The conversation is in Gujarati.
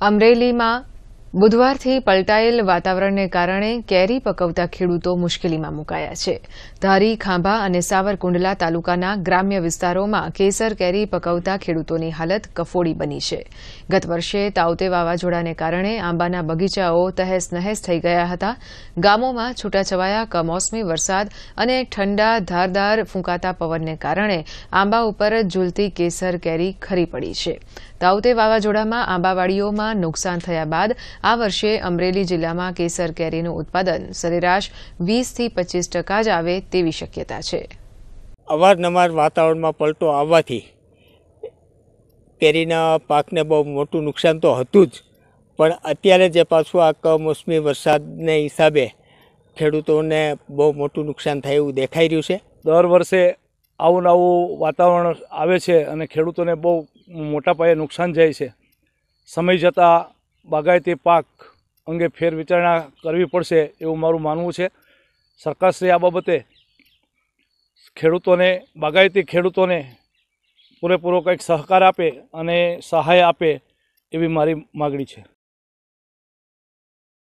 અમરેલીમાં બુધવારથી પલટાયેલ વાતાવરણને કારણે કેરી પકવતા ખેડૂતો મુશ્કેલીમાં મુકાયા છે ધારી ખાંભા અને સાવરકુંડલા તાલુકાના ગ્રામ્ય વિસ્તારોમાં કેસર કેરી પકવતા ખેડૂતોની હાલત કફોડી બની છે ગત વર્ષે તાઉતે વાવાઝોડાને કારણે આંબાના બગીચાઓ તહેસ નહેસ થઈ ગયા હતા ગામોમાં છૂટાછવાયા કમોસમી વરસાદ અને ઠંડા ધારદાર ફૂંકાતા પવનને કારણે આંબા ઉપર ઝૂલતી કેસર કેરી ખરી પડી છે તાઉતે વાવાઝોડામાં આંબાવાડીઓમાં નુકસાન થયા બાદ આ વર્ષે અમરેલી જિલ્લામાં કેસર કેરીનું ઉત્પાદન સરેરાશ વીસથી પચીસ ટકા જ આવે તેવી શક્યતા છે અવારનવાર વાતાવરણમાં પલટો આવવાથી કેરીના પાકને બહુ મોટું નુકસાન તો હતું જ પણ અત્યારે જે પાછું આ કમોસમી વરસાદને હિસાબે ખેડૂતોને બહુ મોટું નુકસાન થાય એવું દેખાઈ રહ્યું છે દર વર્ષે આવું નવું વાતાવરણ આવે છે અને ખેડૂતોને બહુ મોટા પાયે નુકસાન જાય છે સમય જતાં બાગાયતી પાક અંગે ફેરવિચારણા કરવી પડશે એવું મારું માનવું છે સરકારશ્રી આ બાબતે ખેડૂતોને બાગાયતી ખેડૂતોને પૂરેપૂરો કંઈક સહકાર આપે અને સહાય આપે એવી મારી માગણી છે